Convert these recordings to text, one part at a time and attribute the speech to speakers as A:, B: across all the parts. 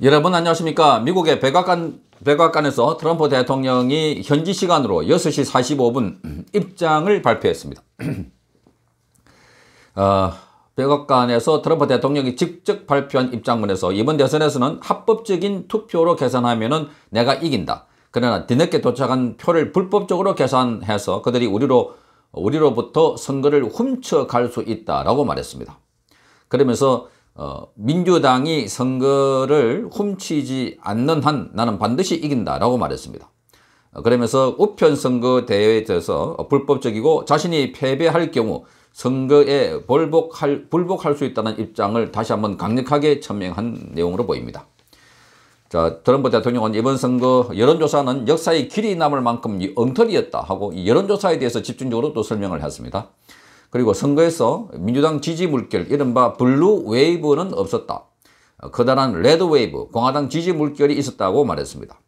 A: 여러분 안녕하십니까 미국의 백악관, 백악관에서 트럼프 대통령이 현지 시간으로 6시 45분 입장을 발표했습니다 어, 백악관에서 트럼프 대통령이 직접 발표한 입장문에서 이번 대선에서는 합법적인 투표로 계산하면 은 내가 이긴다. 그러나 뒤늦게 도착한 표를 불법적으로 계산해서 그들이 우리로, 우리로부터 선거를 훔쳐갈 수 있다라고 말했습니다. 그러면서 어, 민주당이 선거를 훔치지 않는 한 나는 반드시 이긴다라고 말했습니다. 어, 그러면서 우편 선거 대회에 대해서 불법적이고 자신이 패배할 경우 선거에 불복할, 불복할 수 있다는 입장을 다시 한번 강력하게 천명한 내용으로 보입니다. 자, 트럼프 대통령은 이번 선거 여론조사는 역사의 길이 남을 만큼 엉터리였다 하고 이 여론조사에 대해서 집중적으로 또 설명을 했습니다. 그리고 선거에서 민주당 지지 물결, 이른바 블루 웨이브는 없었다. 커다란 레드 웨이브, 공화당 지지 물결이 있었다고 말했습니다.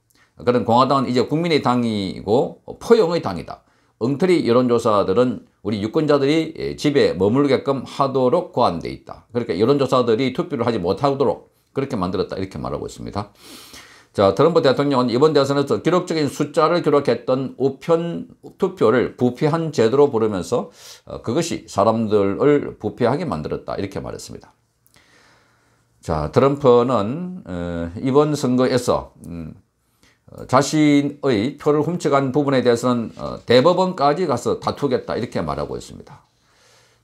A: 그런 공화당은 이제 국민의 당이고 포용의 당이다. 엉터리 여론조사들은 우리 유권자들이 예, 집에 머물게끔 하도록 고안돼 있다. 그러니까 여론조사들이 투표를 하지 못하도록 그렇게 만들었다. 이렇게 말하고 있습니다. 자, 트럼프 대통령은 이번 대선에서 기록적인 숫자를 기록했던 우편 투표를 부패한 제도로 부르면서 어, 그것이 사람들을 부패하게 만들었다 이렇게 말했습니다. 자, 트럼프는 어, 이번 선거에서 음, 어, 자신의 표를 훔쳐간 부분에 대해서는 어, 대법원까지 가서 다투겠다 이렇게 말하고 있습니다.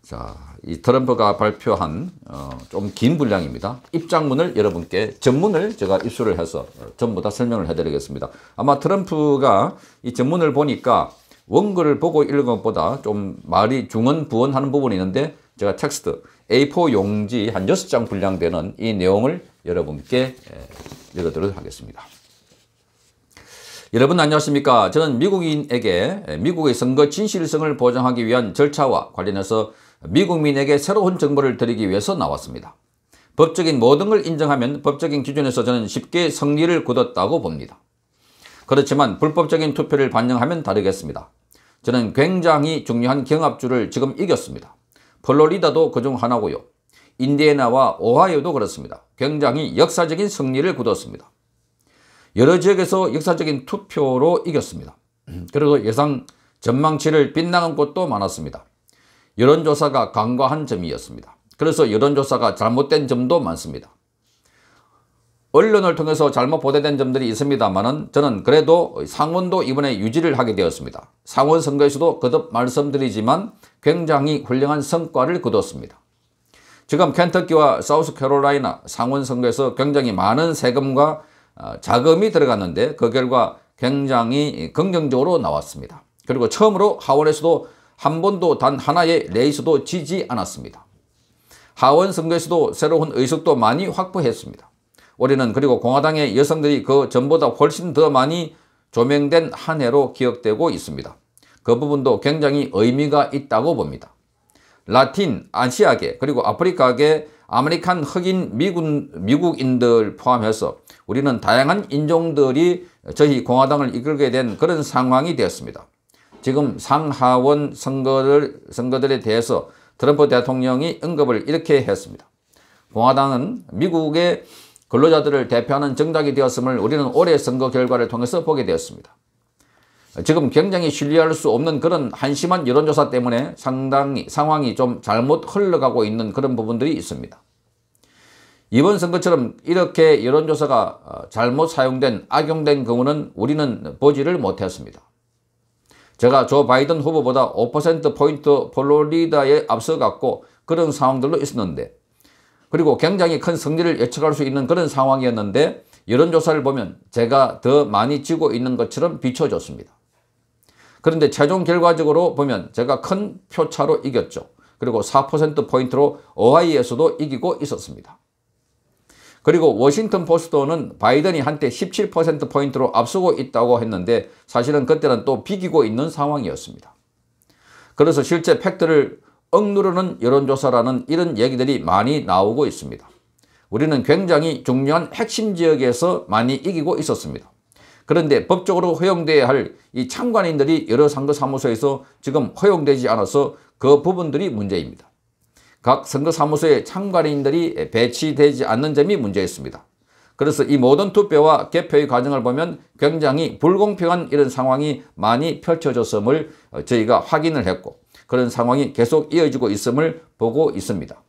A: 자, 이 트럼프가 발표한 어, 좀 긴 분량입니다. 입장문을 여러분께 전문을 제가 입수를 해서 어, 전부 다 설명을 해드리겠습니다. 아마 트럼프가 이 전문을 보니까 원글을 보고 읽은 것보다 좀 말이 중언 부언하는 부분이 있는데 제가 텍스트 A4 용지 한 6장 분량 되는 이 내용을 여러분께 예, 읽어드리도록 하겠습니다. 여러분 안녕하십니까? 저는 미국인에게 예, 미국의 선거 진실성을 보장하기 위한 절차와 관련해서 미국민에게 새로운 정보를 드리기 위해서 나왔습니다. 법적인 모든 걸 인정하면 법적인 기준에서 저는 쉽게 승리를 굳었다고 봅니다. 그렇지만 불법적인 투표를 반영하면 다르겠습니다. 저는 굉장히 중요한 경합주를 지금 이겼습니다. 플로리다도 그 중 하나고요. 인디애나와 오하이오도 그렇습니다. 굉장히 역사적인 승리를 굳었습니다 여러 지역에서 역사적인 투표로 이겼습니다. 그리고 예상 전망치를 빗나간 곳도 많았습니다. 여론조사가 간과한 점이었습니다. 그래서 여론조사가 잘못된 점도 많습니다. 언론을 통해서 잘못 보도된 점들이 있습니다만 저는 그래도 상원도 이번에 유지를 하게 되었습니다. 상원 선거에서도 거듭 말씀드리지만 굉장히 훌륭한 성과를 거뒀습니다. 지금 켄터키와 사우스캐롤라이나 상원 선거에서 굉장히 많은 세금과 어, 자금이 들어갔는데 그 결과 굉장히 긍정적으로 나왔습니다. 그리고 처음으로 하원에서도 한 번도 단 하나의 레이스도 지지 않았습니다. 하원 선거에서도 새로운 의석도 많이 확보했습니다. 우리는 그리고 공화당의 여성들이 그 전보다 훨씬 더 많이 조명된 한 해로 기억되고 있습니다. 그 부분도 굉장히 의미가 있다고 봅니다. 라틴, 아시아계, 그리고 아프리카계, 아메리칸 흑인 미군, 미국인들 포함해서 우리는 다양한 인종들이 저희 공화당을 이끌게 된 그런 상황이 되었습니다. 지금 상하원 선거를, 선거들에 대해서 트럼프 대통령이 언급을 이렇게 했습니다. 공화당은 미국의 근로자들을 대표하는 정당이 되었음을 우리는 올해 선거 결과를 통해서 보게 되었습니다. 지금 굉장히 신뢰할 수 없는 그런 한심한 여론조사 때문에 상당히 상황이 좀 잘못 흘러가고 있는 그런 부분들이 있습니다. 이번 선거처럼 이렇게 여론조사가 잘못 사용된 악용된 경우는 우리는 보지를 못했습니다. 제가 조 바이든 후보보다 5%포인트 플로리다에 앞서갔고 그런 상황들도 있었는데 그리고 굉장히 큰 승리를 예측할 수 있는 그런 상황이었는데 여론조사를 보면 제가 더 많이 지고 있는 것처럼 비춰졌습니다. 그런데 최종 결과적으로 보면 제가 큰 표차로 이겼죠. 그리고 4%포인트로 오하이에서도 이기고 있었습니다. 그리고 워싱턴 포스트는 바이든이 한때 17%포인트로 앞서고 있다고 했는데 사실은 그때는 또 비기고 있는 상황이었습니다. 그래서 실제 팩트를 억누르는 여론조사라는 이런 얘기들이 많이 나오고 있습니다. 우리는 굉장히 중요한 핵심 지역에서 많이 이기고 있었습니다. 그런데 법적으로 허용돼야 할 이 참관인들이 여러 상거사무소에서 지금 허용되지 않아서 그 부분들이 문제입니다. 각 선거사무소에 참관인들이 배치되지 않는 점이 문제였습니다. 그래서 이 모든 투표와 개표의 과정을 보면 굉장히 불공평한 이런 상황이 많이 펼쳐졌음을 저희가 확인을 했고 그런 상황이 계속 이어지고 있음을 보고 있습니다.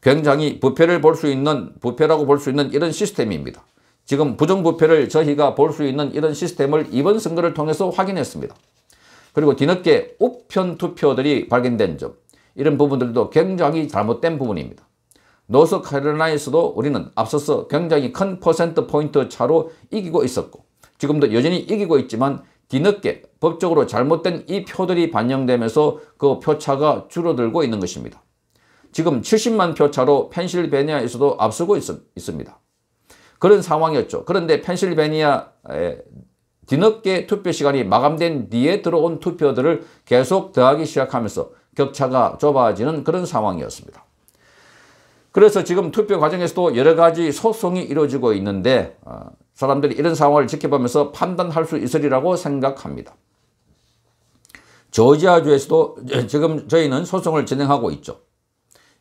A: 굉장히 부패를 볼 수 있는 부패라고 볼 수 있는 이런 시스템입니다. 지금 부정부패를 저희가 볼 수 있는 이런 시스템을 이번 선거를 통해서 확인했습니다. 그리고 뒤늦게 우편 투표들이 발견된 점 이런 부분들도 굉장히 잘못된 부분입니다. 노스카롤라이나에서도 우리는 앞서서 굉장히 큰 퍼센트 포인트 차로 이기고 있었고 지금도 여전히 이기고 있지만 뒤늦게 법적으로 잘못된 이 표들이 반영되면서 그 표차가 줄어들고 있는 것입니다. 지금 70만 표 차로 펜실베니아에서도 앞서고 있, 습니다 그런 상황이었죠. 그런데 펜실베니아에 뒤늦게 투표 시간이 마감된 뒤에 들어온 투표들을 계속 더하기 시작하면서 격차가 좁아지는 그런 상황이었습니다. 그래서 지금 투표 과정에서도 여러 가지 소송이 이루어지고 있는데 어, 사람들이 이런 상황을 지켜보면서 판단할 수 있으리라고 생각합니다. 조지아주에서도 지금 저희는 소송을 진행하고 있죠.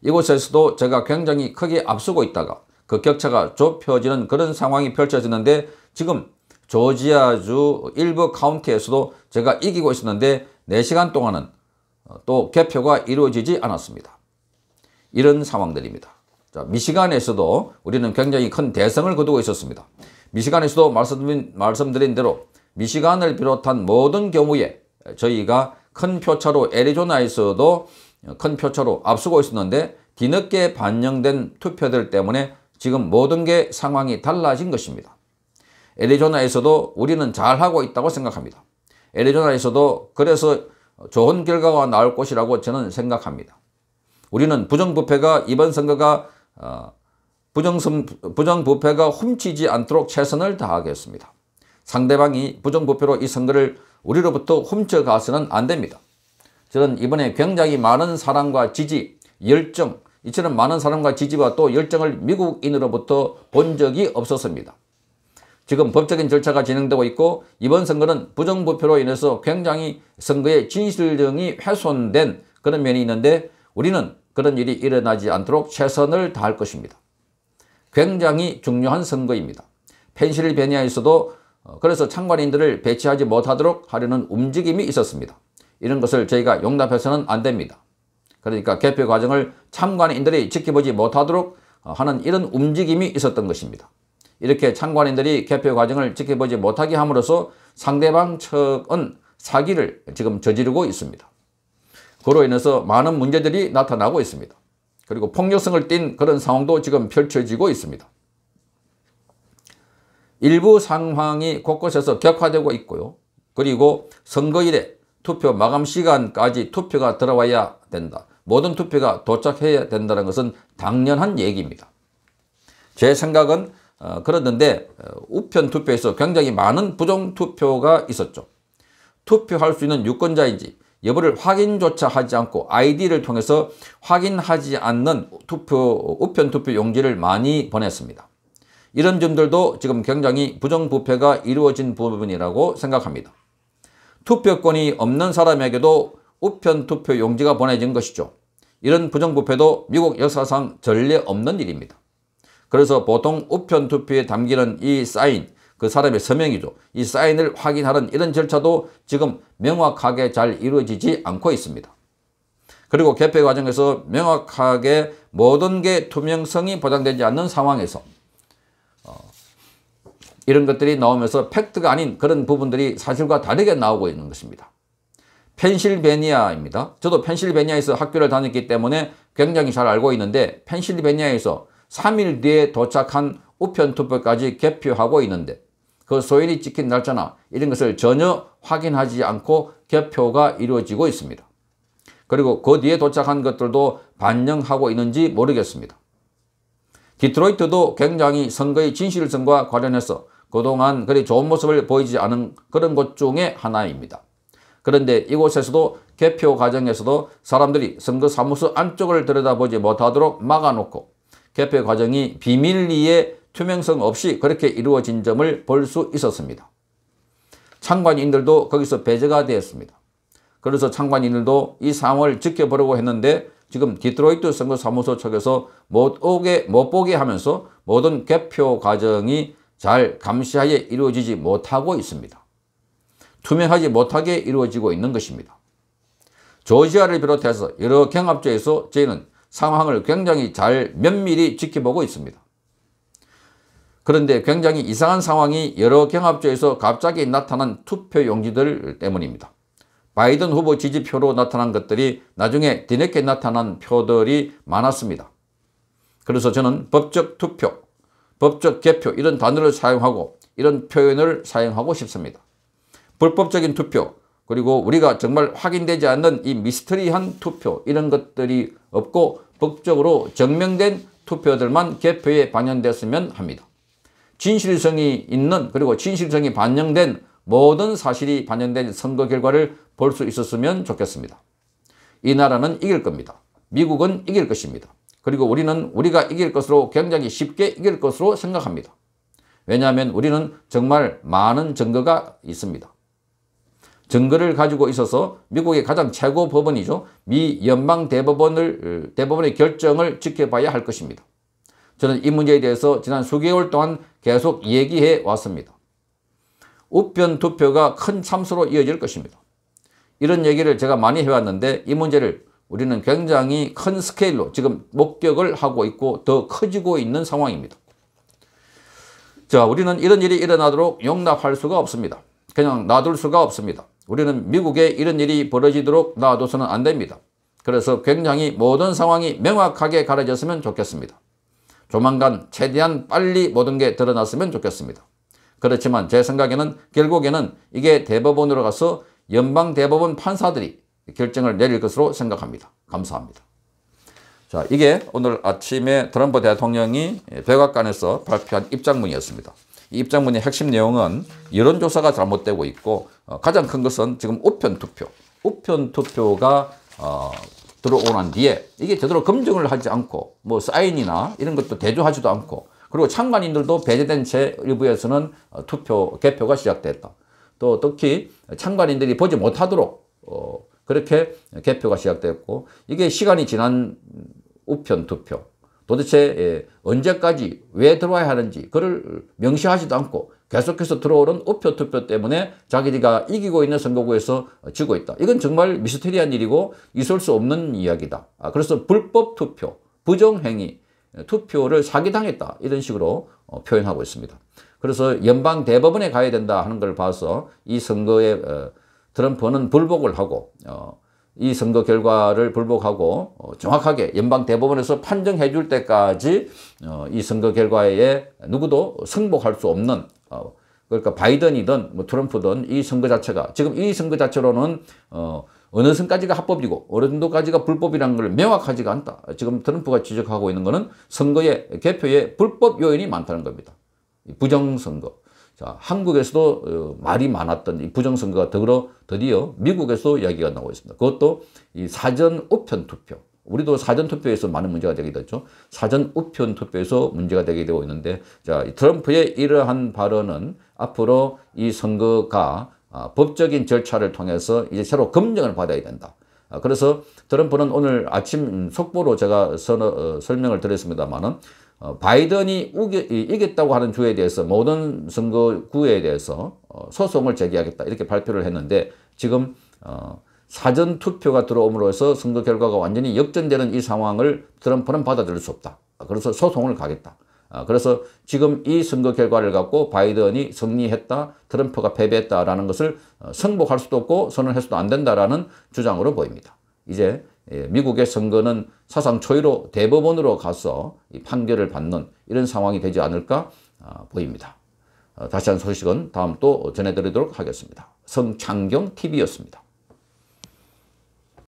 A: 이곳에서도 제가 굉장히 크게 앞서고 있다가 그 격차가 좁혀지는 그런 상황이 펼쳐지는데 지금 조지아주 일부 카운티에서도 제가 이기고 있었는데 4시간 동안은 어, 또 개표가 이루어지지 않았습니다. 이런 상황들입니다. 자, 미시간에서도 우리는 굉장히 큰 대성을 거두고 있었습니다. 미시간에서도 말씀드린, 말씀드린 대로 미시간을 비롯한 모든 경우에 저희가 큰 표차로 애리조나에서도 큰 표차로 앞서고 있었는데 뒤늦게 반영된 투표들 때문에 지금 모든 게 상황이 달라진 것입니다. 애리조나에서도 우리는 잘하고 있다고 생각합니다. 애리조나에서도 그래서 어, 좋은 결과가 나올 것이라고 저는 생각합니다. 우리는 부정부패가 이번 선거가 어, 부정부패가 훔치지 않도록 최선을 다하겠습니다. 상대방이 부정부패로 이 선거를 우리로부터 훔쳐가서는 안 됩니다. 저는 이번에 굉장히 많은 사랑과 지지, 열정, 이처럼 많은 사랑과 지지와 또 열정을 미국인으로부터 본 적이 없었습니다. 지금 법적인 절차가 진행되고 있고 이번 선거는 부정부표로 인해서 굉장히 선거의 진실 등이 훼손된 그런 면이 있는데 우리는 그런 일이 일어나지 않도록 최선을 다할 것입니다. 굉장히 중요한 선거입니다. 펜실베니아에서도 어, 그래서 참관인들을 배치하지 못하도록 하려는 움직임이 있었습니다. 이런 것을 저희가 용납해서는 안 됩니다. 그러니까 개표 과정을 참관인들이 지켜보지 못하도록 어, 하는 이런 움직임이 있었던 것입니다. 이렇게 참관인들이 개표 과정을 지켜보지 못하게 함으로써 상대방 측은 사기를 지금 저지르고 있습니다. 그로 인해서 많은 문제들이 나타나고 있습니다. 그리고 폭력성을 띤 그런 상황도 지금 펼쳐지고 있습니다. 일부 상황이 곳곳에서 격화되고 있고요. 그리고 선거일에 투표 마감 시간까지 투표가 들어와야 된다. 모든 투표가 도착해야 된다는 것은 당연한 얘기입니다. 제 생각은 어, 그러던데 어, 우편 투표에서 굉장히 많은 부정 투표가 있었죠. 투표할 수 있는 유권자인지 여부를 확인조차 하지 않고 아이디를 통해서 확인하지 않는 투표 우편 투표 용지를 많이 보냈습니다. 이런 점들도 지금 굉장히 부정부패가 이루어진 부분이라고 생각합니다. 투표권이 없는 사람에게도 우편 투표 용지가 보내진 것이죠. 이런 부정부패도 미국 역사상 전례 없는 일입니다. 그래서 보통 우편 투표에 담기는 이 사인, 그 사람의 서명이죠. 이 사인을 확인하는 이런 절차도 지금 명확하게 잘 이루어지지 않고 있습니다. 그리고 개폐 과정에서 명확하게 모든 게 투명성이 보장되지 않는 상황에서 어, 이런 것들이 나오면서 팩트가 아닌 그런 부분들이 사실과 다르게 나오고 있는 것입니다. 펜실베니아입니다. 저도 펜실베니아에서 학교를 다녔기 때문에 굉장히 잘 알고 있는데 펜실베니아에서 3일 뒤에 도착한 우편투표까지 개표하고 있는데 그 소일이 찍힌 날짜나 이런 것을 전혀 확인하지 않고 개표가 이루어지고 있습니다. 그리고 그 뒤에 도착한 것들도 반영하고 있는지 모르겠습니다. 디트로이트도 굉장히 선거의 진실성과 관련해서 그동안 그리 좋은 모습을 보이지 않은 그런 곳 중에 하나입니다. 그런데 이곳에서도 개표 과정에서도 사람들이 선거사무소 안쪽을 들여다보지 못하도록 막아놓고 개표 과정이 비밀리에 투명성 없이 그렇게 이루어진 점을 볼 수 있었습니다. 참관인들도 거기서 배제가 되었습니다. 그래서 참관인들도 이 상황을 지켜보려고 했는데 지금 디트로이트 선거사무소 측에서 못 오게 못 보게 하면서 모든 개표 과정이 잘 감시하에 이루어지지 못하고 있습니다. 투명하지 못하게 이루어지고 있는 것입니다. 조지아를 비롯해서 여러 경합지에서 저희는 상황을 굉장히 잘 면밀히 지켜보고 있습니다. 그런데 굉장히 이상한 상황이 여러 경합지에서 갑자기 나타난 투표 용지들 때문입니다. 바이든 후보 지지표로 나타난 것들이 나중에 뒤늦게 나타난 표들이 많았습니다. 그래서 저는 법적 투표, 법적 개표 이런 단어를 사용하고 이런 표현을 사용하고 싶습니다. 불법적인 투표, 그리고 우리가 정말 확인되지 않는 이 미스터리한 투표 이런 것들이 없고 법적으로 증명된 투표들만 개표에 반영됐으면 합니다. 진실성이 있는 그리고 진실성이 반영된 모든 사실이 반영된 선거 결과를 볼 수 있었으면 좋겠습니다. 이 나라는 이길 겁니다. 미국은 이길 것입니다. 그리고 우리는 우리가 이길 것으로 굉장히 쉽게 이길 것으로 생각합니다. 왜냐하면 우리는 정말 많은 증거가 있습니다. 증거를 가지고 있어서 미국의 가장 최고 법원이죠. 미 연방 대법원을 대법원의 결정을 지켜봐야 할 것입니다. 저는 이 문제에 대해서 지난 수개월 동안 계속 얘기해 왔습니다. 우편 투표가 큰 참수로 이어질 것입니다. 이런 얘기를 제가 많이 해왔는데 이 문제를 우리는 굉장히 큰 스케일로 지금 목격을 하고 있고 더 커지고 있는 상황입니다. 자, 우리는 이런 일이 일어나도록 용납할 수가 없습니다. 그냥 놔둘 수가 없습니다. 우리는 미국에 이런 일이 벌어지도록 놔둬서는 안 됩니다. 그래서 굉장히 모든 상황이 명확하게 가려졌으면 좋겠습니다. 조만간 최대한 빨리 모든 게 드러났으면 좋겠습니다. 그렇지만 제 생각에는 결국에는 이게 대법원으로 가서 연방대법원 판사들이 결정을 내릴 것으로 생각합니다. 감사합니다. 자, 이게 오늘 아침에 트럼프 대통령이 백악관에서 발표한 입장문이었습니다. 이 입장문의 핵심 내용은 여론조사가 잘못되고 있고 어, 가장 큰 것은 지금 우편 투표. 우편 투표가 어, 들어오고 난 뒤에 이게 제대로 검증을 하지 않고 뭐 사인이나 이런 것도 대조하지도 않고 그리고 참관인들도 배제된 채 일부에서는 어, 투표 개표가 시작됐다. 또 특히 참관인들이 보지 못하도록 어, 그렇게 개표가 시작됐고 이게 시간이 지난 우편 투표 도대체 예, 언제까지 왜 들어와야 하는지 그를 명시하지도 않고 계속해서 들어오는 우표 투표 때문에 자기가 이기고 있는 선거구에서 지고 있다. 이건 정말 미스테리한 일이고 있을 수 없는 이야기다. 아, 그래서 불법 투표, 부정행위, 예, 투표를 사기당했다. 이런 식으로 어, 표현하고 있습니다. 그래서 연방 대법원에 가야 된다 하는 걸 봐서 이 선거에 어, 트럼프는 불복을 하고 어, 이 선거 결과를 불복하고 어, 정확하게 연방 대법원에서 판정해 줄 때까지 어, 이 선거 결과에 누구도 승복할 수 없는 어, 그러니까 바이든이든 뭐 트럼프든 이 선거 자체가 지금 이 선거 자체로는 어 어느 선까지가 합법이고 어느 정도까지가 불법이라는 걸 명확하지가 않다. 지금 트럼프가 지적하고 있는 것은 선거의 개표에 불법 요인이 많다는 겁니다. 부정선거. 자, 한국에서도 어, 말이 많았던 이 부정선거가 더불어 드디어 미국에서도 이야기가 나오고 있습니다. 그것도 이 사전 우편 투표. 우리도 사전 투표에서 많은 문제가 되게 됐죠. 사전 우편 투표에서 문제가 되게 되고 있는데 자, 트럼프의 이러한 발언은 앞으로 이 선거가 아, 법적인 절차를 통해서 이제 새로 검증을 받아야 된다. 아, 그래서 트럼프는 오늘 아침 속보로 제가 선, 어, 설명을 드렸습니다만은 어, 바이든이 우겨, 이겼다고 하는 주에 대해서 모든 선거구에 대해서 어, 소송을 제기하겠다 이렇게 발표를 했는데 지금 어, 사전 투표가 들어옴으로써 선거 결과가 완전히 역전되는 이 상황을 트럼프는 받아들일 수 없다. 그래서 소송을 가겠다. 그래서 지금 이 선거 결과를 갖고 바이든이 승리했다, 트럼프가 패배했다라는 것을 승복할 수도 없고 선언할 수도 안 된다라는 주장으로 보입니다. 이제 예, 미국의 선거는 사상 초유로 대법원으로 가서 판결을 받는 이런 상황이 되지 않을까 아, 보입니다. 어, 다시 한 소식은 다음 또 전해드리도록 하겠습니다. 성창경 TV였습니다.